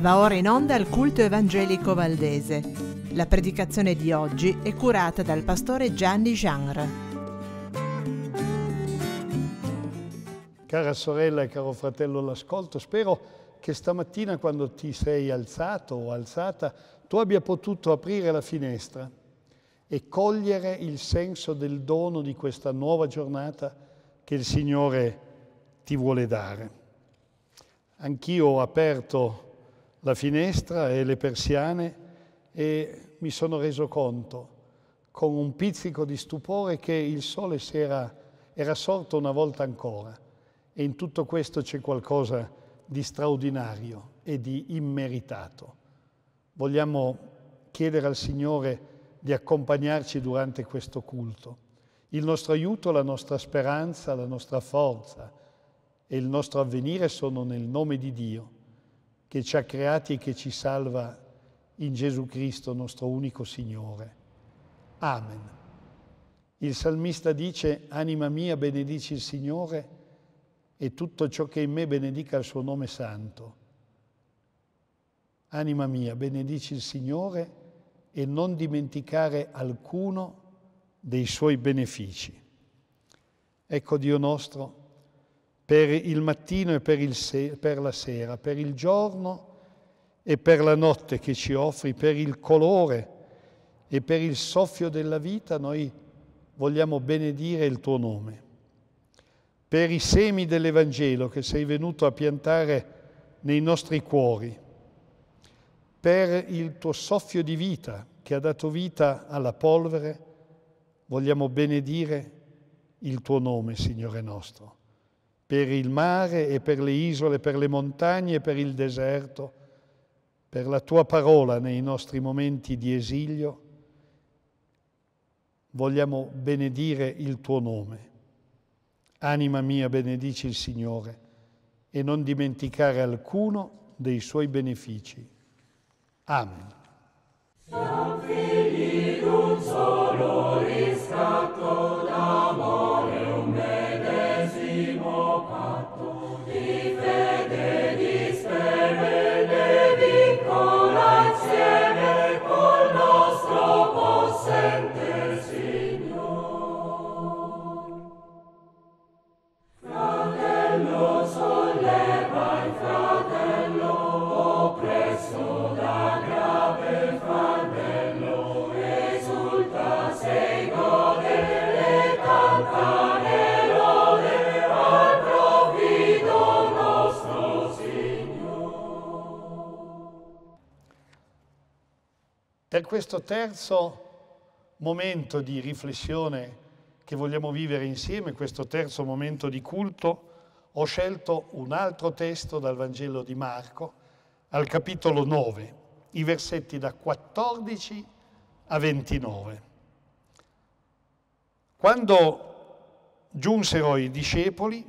Va ora in onda il culto evangelico valdese. La predicazione di oggi è curata dal pastore Gianni Genre. Cara sorella e caro fratello l'ascolto, spero che stamattina quando ti sei alzato o alzata tu abbia potuto aprire la finestra e cogliere il senso del dono di questa nuova giornata che il Signore ti vuole dare. Anch'io ho aperto la finestra e le persiane e mi sono reso conto con un pizzico di stupore che il sole era, era sorto una volta ancora e in tutto questo c'è qualcosa di straordinario e di immeritato. Vogliamo chiedere al Signore di accompagnarci durante questo culto. Il nostro aiuto, la nostra speranza, la nostra forza e il nostro avvenire sono nel nome di Dio, che ci ha creati e che ci salva in Gesù Cristo, nostro unico Signore. Amen. Il salmista dice, anima mia benedici il Signore e tutto ciò che è in me benedica il suo nome santo. Anima mia benedici il Signore e non dimenticare alcuno dei suoi benefici. Ecco Dio nostro, per il mattino e per, se- per la sera, per il giorno e per la notte che ci offri, per il colore e per il soffio della vita, noi vogliamo benedire il tuo nome. Per i semi dell'Evangelo che sei venuto a piantare nei nostri cuori, per il tuo soffio di vita che ha dato vita alla polvere, vogliamo benedire il tuo nome, Signore nostro, per il mare e per le isole, per le montagne e per il deserto, per la tua parola nei nostri momenti di esilio. Vogliamo benedire il tuo nome. Anima mia, benedici il Signore e non dimenticare alcuno dei suoi benefici. Amen. Sanctificum solo riscator. questo terzo momento di riflessione che vogliamo vivere insieme, questo terzo momento di culto, ho scelto un altro testo dal Vangelo di Marco, al capitolo 9, i versetti da 14 a 29. Quando giunsero i discepoli,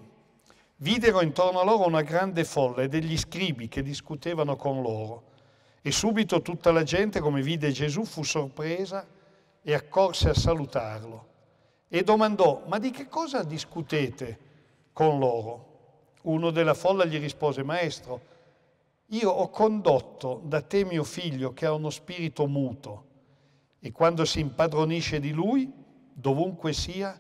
videro intorno a loro una grande folla e degli scribi che discutevano con loro. E subito tutta la gente, come vide Gesù, fu sorpresa e accorse a salutarlo e domandò, ma di che cosa discutete con loro? Uno della folla gli rispose, maestro, io ho condotto da te mio figlio che ha uno spirito muto e quando si impadronisce di lui, dovunque sia,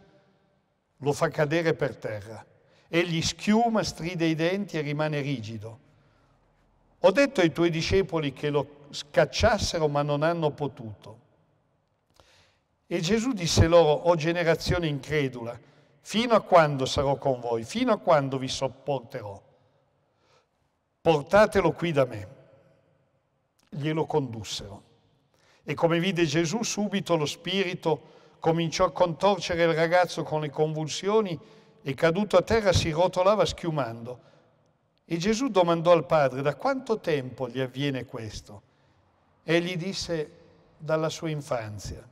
lo fa cadere per terra. Egli schiuma, stride i denti e rimane rigido. Ho detto ai tuoi discepoli che lo scacciassero, ma non hanno potuto. E Gesù disse loro, o generazione incredula, fino a quando sarò con voi, fino a quando vi sopporterò. Portatelo qui da me. Glielo condussero. E come vide Gesù, subito lo spirito cominciò a contorcere il ragazzo con le convulsioni e caduto a terra si rotolava schiumando. E Gesù domandò al padre da quanto tempo gli avviene questo. Egli disse dalla sua infanzia.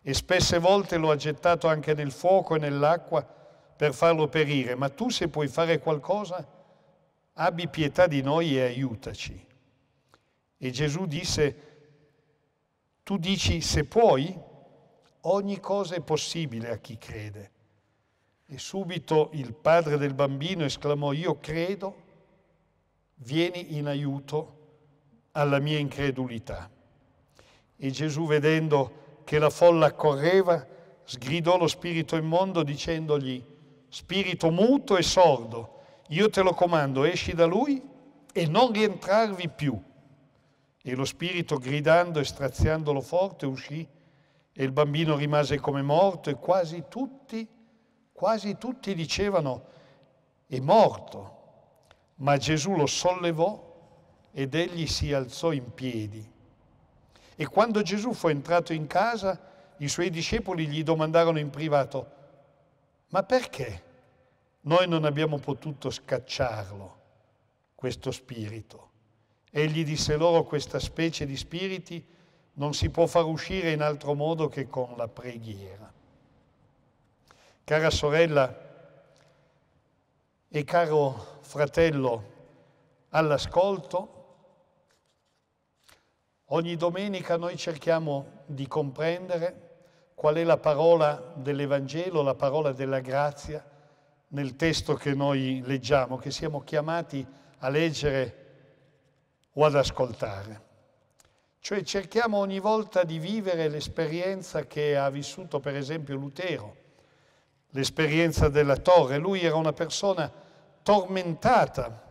E spesse volte lo ha gettato anche nel fuoco e nell'acqua per farlo perire, ma tu se puoi fare qualcosa, abbi pietà di noi e aiutaci. E Gesù disse, tu dici se puoi, ogni cosa è possibile a chi crede. E subito il padre del bambino esclamò, io credo, vieni in aiuto alla mia incredulità. E Gesù, vedendo che la folla correva, sgridò lo spirito immondo dicendogli, spirito muto e sordo, io te lo comando, esci da lui e non rientrarvi più. E lo spirito, gridando e straziandolo forte, uscì e il bambino rimase come morto e quasi tutti, quasi tutti dicevano, è morto ma Gesù lo sollevò ed egli si alzò in piedi. E quando Gesù fu entrato in casa, i suoi discepoli gli domandarono in privato, ma perché noi non abbiamo potuto scacciarlo, questo spirito? Egli disse loro, questa specie di spiriti non si può far uscire in altro modo che con la preghiera. Cara sorella, e caro fratello all'ascolto, ogni domenica noi cerchiamo di comprendere qual è la parola dell'Evangelo, la parola della grazia nel testo che noi leggiamo, che siamo chiamati a leggere o ad ascoltare. Cioè cerchiamo ogni volta di vivere l'esperienza che ha vissuto per esempio Lutero, l'esperienza della torre. Lui era una persona tormentata.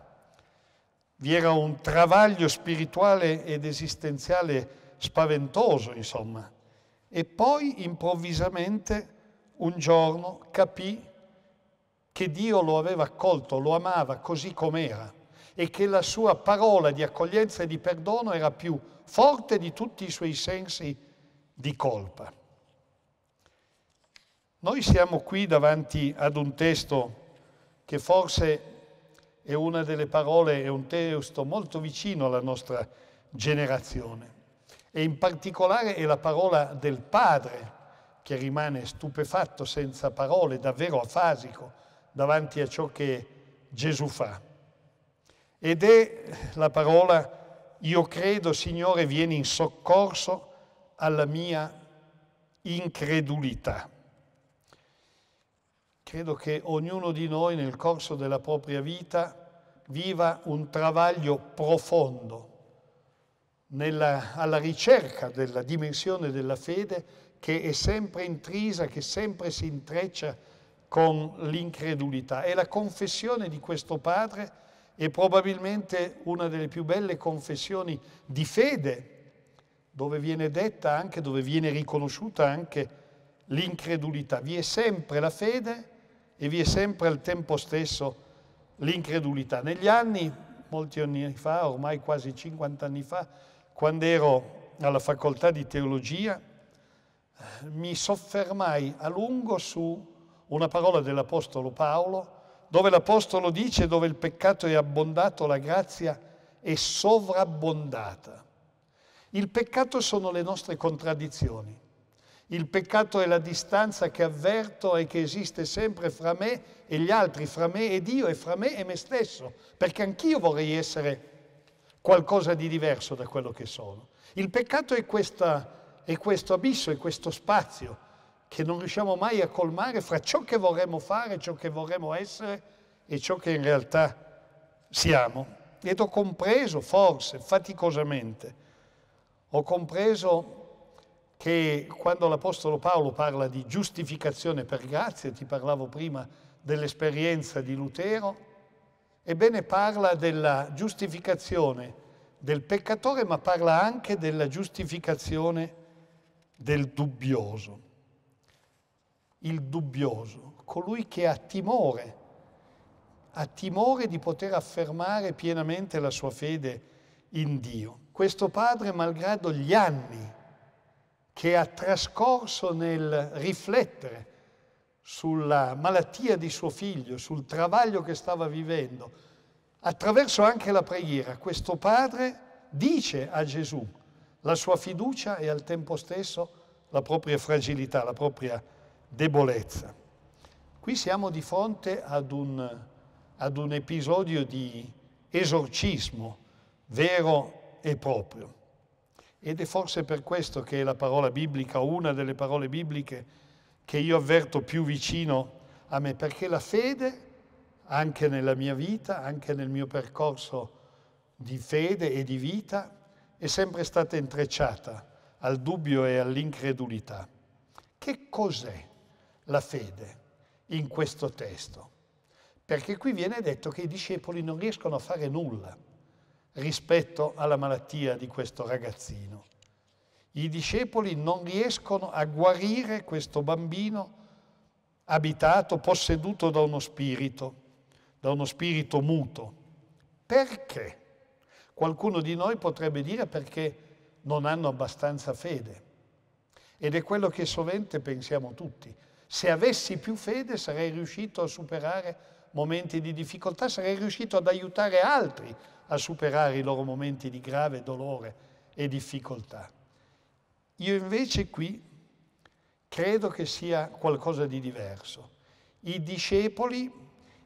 Vi era un travaglio spirituale ed esistenziale spaventoso, insomma. E poi improvvisamente un giorno capì che Dio lo aveva accolto, lo amava così com'era e che la sua parola di accoglienza e di perdono era più forte di tutti i suoi sensi di colpa. Noi siamo qui davanti ad un testo che forse è una delle parole, è un testo molto vicino alla nostra generazione. E in particolare è la parola del padre che rimane stupefatto, senza parole, davvero afasico davanti a ciò che Gesù fa. Ed è la parola, io credo, Signore, vieni in soccorso alla mia incredulità. Credo che ognuno di noi nel corso della propria vita viva un travaglio profondo nella, alla ricerca della dimensione della fede che è sempre intrisa, che sempre si intreccia con l'incredulità. E la confessione di questo padre è probabilmente una delle più belle confessioni di fede, dove viene detta anche, dove viene riconosciuta anche l'incredulità. Vi è sempre la fede e vi è sempre al tempo stesso l'incredulità. Negli anni, molti anni fa, ormai quasi 50 anni fa, quando ero alla facoltà di teologia, mi soffermai a lungo su una parola dell'Apostolo Paolo, dove l'Apostolo dice dove il peccato è abbondato, la grazia è sovrabbondata. Il peccato sono le nostre contraddizioni. Il peccato è la distanza che avverto e che esiste sempre fra me e gli altri, fra me e Dio e fra me e me stesso, perché anch'io vorrei essere qualcosa di diverso da quello che sono. Il peccato è, questa, è questo abisso, è questo spazio che non riusciamo mai a colmare fra ciò che vorremmo fare, ciò che vorremmo essere e ciò che in realtà siamo. Ed ho compreso, forse, faticosamente, ho compreso che quando l'Apostolo Paolo parla di giustificazione per grazia, ti parlavo prima dell'esperienza di Lutero, ebbene parla della giustificazione del peccatore, ma parla anche della giustificazione del dubbioso. Il dubbioso, colui che ha timore, ha timore di poter affermare pienamente la sua fede in Dio. Questo padre, malgrado gli anni che ha trascorso nel riflettere sulla malattia di suo figlio, sul travaglio che stava vivendo, attraverso anche la preghiera, questo padre dice a Gesù la sua fiducia e al tempo stesso la propria fragilità, la propria debolezza. Qui siamo di fronte ad un, ad un episodio di esorcismo vero e proprio. Ed è forse per questo che è la parola biblica, una delle parole bibliche che io avverto più vicino a me, perché la fede, anche nella mia vita, anche nel mio percorso di fede e di vita, è sempre stata intrecciata al dubbio e all'incredulità. Che cos'è la fede in questo testo? Perché qui viene detto che i discepoli non riescono a fare nulla rispetto alla malattia di questo ragazzino. I discepoli non riescono a guarire questo bambino abitato, posseduto da uno spirito, da uno spirito muto. Perché? Qualcuno di noi potrebbe dire perché non hanno abbastanza fede. Ed è quello che sovente pensiamo tutti. Se avessi più fede sarei riuscito a superare momenti di difficoltà, sarei riuscito ad aiutare altri a superare i loro momenti di grave dolore e difficoltà. Io invece qui credo che sia qualcosa di diverso. I discepoli,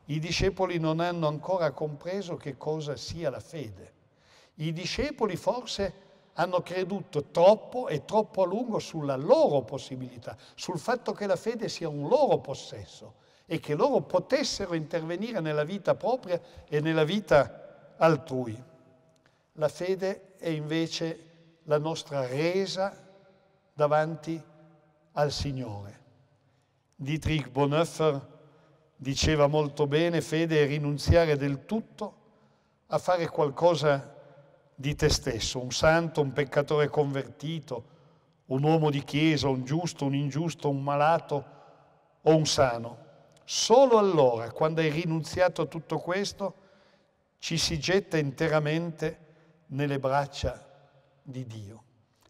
i discepoli non hanno ancora compreso che cosa sia la fede. I discepoli forse hanno creduto troppo e troppo a lungo sulla loro possibilità, sul fatto che la fede sia un loro possesso e che loro potessero intervenire nella vita propria e nella vita altrui. La fede è invece la nostra resa davanti al Signore. Dietrich Bonhoeffer diceva molto bene, fede è rinunziare del tutto a fare qualcosa di te stesso, un santo, un peccatore convertito, un uomo di chiesa, un giusto, un ingiusto, un malato o un sano. Solo allora, quando hai rinunziato a tutto questo, ci si getta interamente nelle braccia di Dio.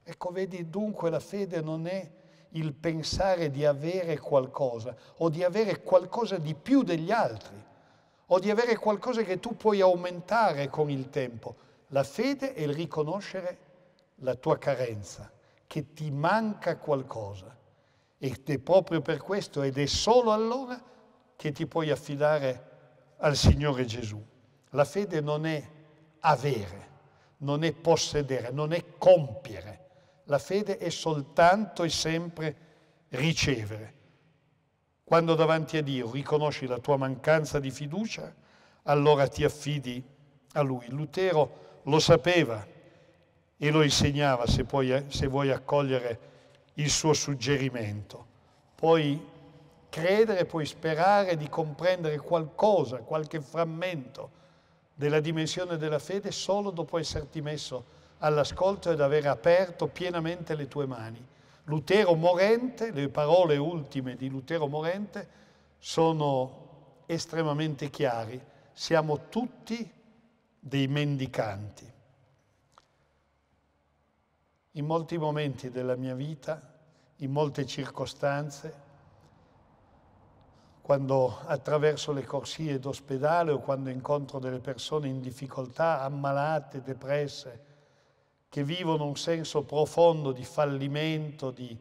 Ecco, vedi, dunque la fede non è il pensare di avere qualcosa o di avere qualcosa di più degli altri o di avere qualcosa che tu puoi aumentare con il tempo. La fede è il riconoscere la tua carenza, che ti manca qualcosa. Ed è proprio per questo ed è solo allora che ti puoi affidare al Signore Gesù. La fede non è avere, non è possedere, non è compiere. La fede è soltanto e sempre ricevere. Quando davanti a Dio riconosci la tua mancanza di fiducia, allora ti affidi a Lui. Lutero lo sapeva e lo insegnava se, puoi, se vuoi accogliere il suo suggerimento. Puoi credere, puoi sperare di comprendere qualcosa, qualche frammento della dimensione della fede solo dopo esserti messo all'ascolto ed aver aperto pienamente le tue mani. Lutero morente, le parole ultime di Lutero morente sono estremamente chiari. Siamo tutti dei mendicanti. In molti momenti della mia vita, in molte circostanze, quando attraverso le corsie d'ospedale o quando incontro delle persone in difficoltà, ammalate, depresse, che vivono un senso profondo di fallimento, di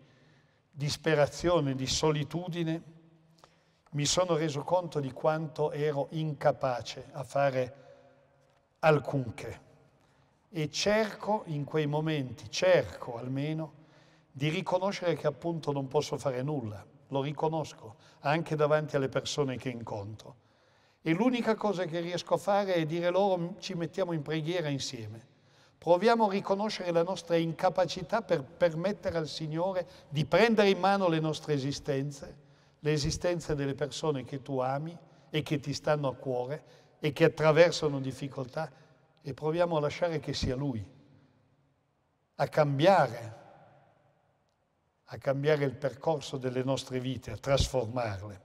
disperazione, di solitudine, mi sono reso conto di quanto ero incapace a fare alcunché. E cerco in quei momenti, cerco almeno, di riconoscere che appunto non posso fare nulla lo riconosco anche davanti alle persone che incontro. E l'unica cosa che riesco a fare è dire loro ci mettiamo in preghiera insieme. Proviamo a riconoscere la nostra incapacità per permettere al Signore di prendere in mano le nostre esistenze, le esistenze delle persone che tu ami e che ti stanno a cuore e che attraversano difficoltà e proviamo a lasciare che sia Lui a cambiare a cambiare il percorso delle nostre vite, a trasformarle.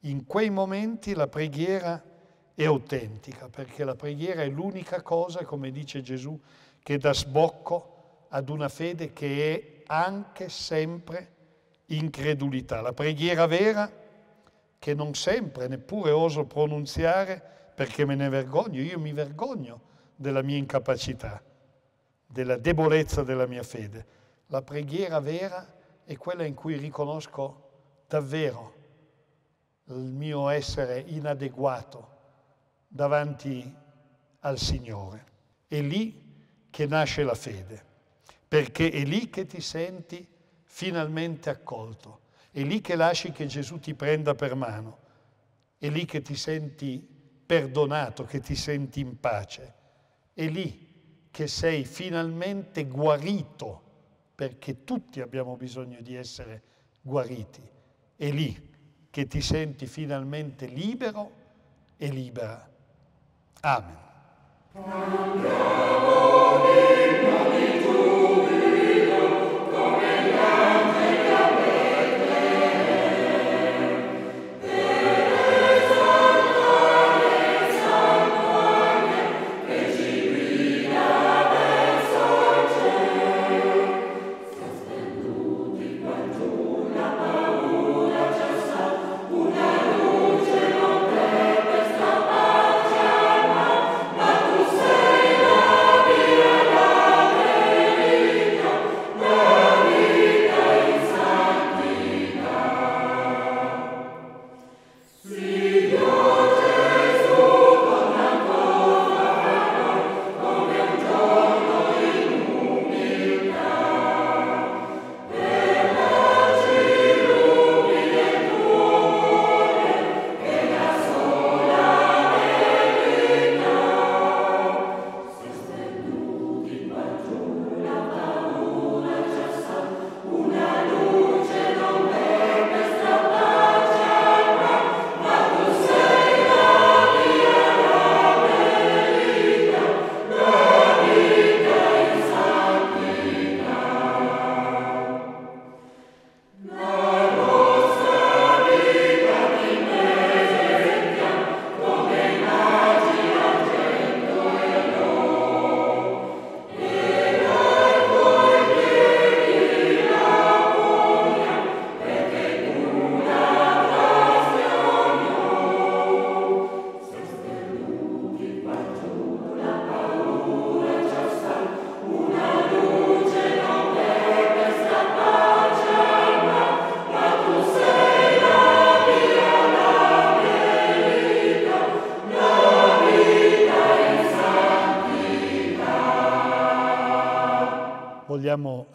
In quei momenti la preghiera è autentica, perché la preghiera è l'unica cosa, come dice Gesù, che dà sbocco ad una fede che è anche sempre incredulità. La preghiera vera, che non sempre neppure oso pronunziare perché me ne vergogno, io mi vergogno della mia incapacità, della debolezza della mia fede la preghiera vera è quella in cui riconosco davvero il mio essere inadeguato davanti al Signore. È lì che nasce la fede, perché è lì che ti senti finalmente accolto, è lì che lasci che Gesù ti prenda per mano, è lì che ti senti perdonato, che ti senti in pace, è lì che sei finalmente guarito perché tutti abbiamo bisogno di essere guariti. È lì che ti senti finalmente libero e libera. Amen. Cantiamo l'inno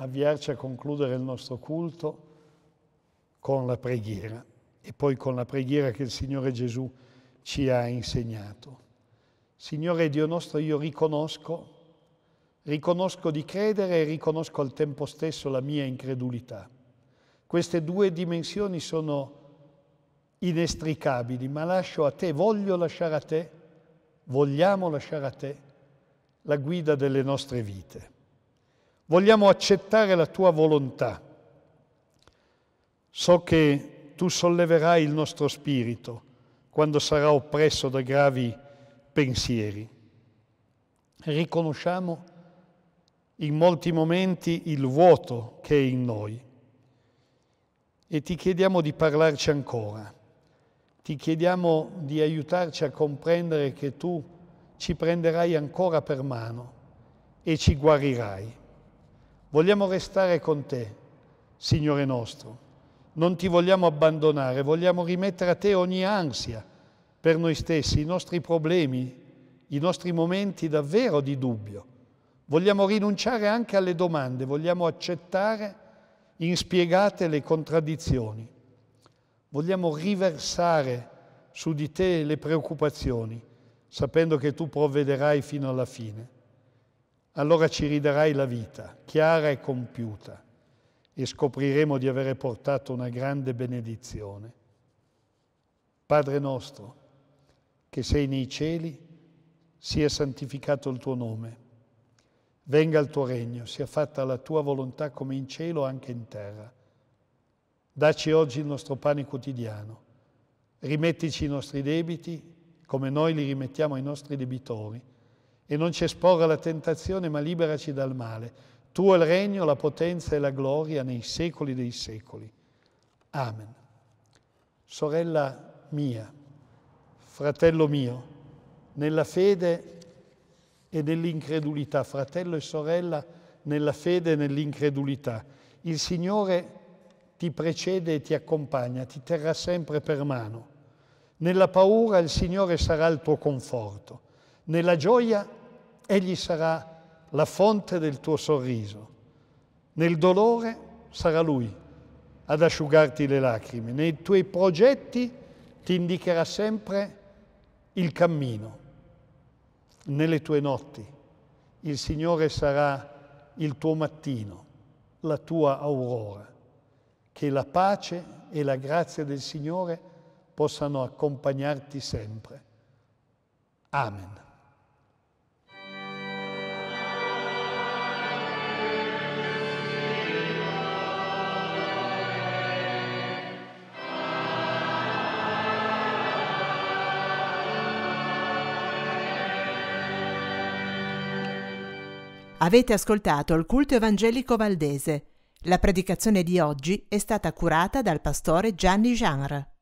avviarci a concludere il nostro culto con la preghiera e poi con la preghiera che il Signore Gesù ci ha insegnato. Signore Dio nostro, io riconosco, riconosco di credere e riconosco al tempo stesso la mia incredulità. Queste due dimensioni sono inestricabili, ma lascio a te, voglio lasciare a te, vogliamo lasciare a te la guida delle nostre vite. Vogliamo accettare la tua volontà. So che tu solleverai il nostro spirito quando sarà oppresso da gravi pensieri. Riconosciamo in molti momenti il vuoto che è in noi e ti chiediamo di parlarci ancora. Ti chiediamo di aiutarci a comprendere che tu ci prenderai ancora per mano e ci guarirai. Vogliamo restare con te, Signore nostro. Non ti vogliamo abbandonare, vogliamo rimettere a te ogni ansia per noi stessi, i nostri problemi, i nostri momenti davvero di dubbio. Vogliamo rinunciare anche alle domande, vogliamo accettare inspiegate le contraddizioni. Vogliamo riversare su di te le preoccupazioni, sapendo che tu provvederai fino alla fine allora ci ridarai la vita, chiara e compiuta, e scopriremo di avere portato una grande benedizione. Padre nostro, che sei nei cieli, sia santificato il tuo nome. Venga il tuo regno, sia fatta la tua volontà come in cielo anche in terra. Daci oggi il nostro pane quotidiano. Rimettici i nostri debiti come noi li rimettiamo ai nostri debitori e non ci esporre alla tentazione, ma liberaci dal male. Tu è il regno, la potenza e la gloria nei secoli dei secoli. Amen. Sorella mia, fratello mio, nella fede e nell'incredulità, fratello e sorella, nella fede e nell'incredulità, il Signore ti precede e ti accompagna, ti terrà sempre per mano. Nella paura il Signore sarà il tuo conforto. Nella gioia egli sarà la fonte del tuo sorriso. Nel dolore sarà lui ad asciugarti le lacrime, nei tuoi progetti ti indicherà sempre il cammino. Nelle tue notti il Signore sarà il tuo mattino, la tua aurora. Che la pace e la grazia del Signore possano accompagnarti sempre. Amen. Avete ascoltato il culto evangelico valdese. La predicazione di oggi è stata curata dal pastore Gianni Genre.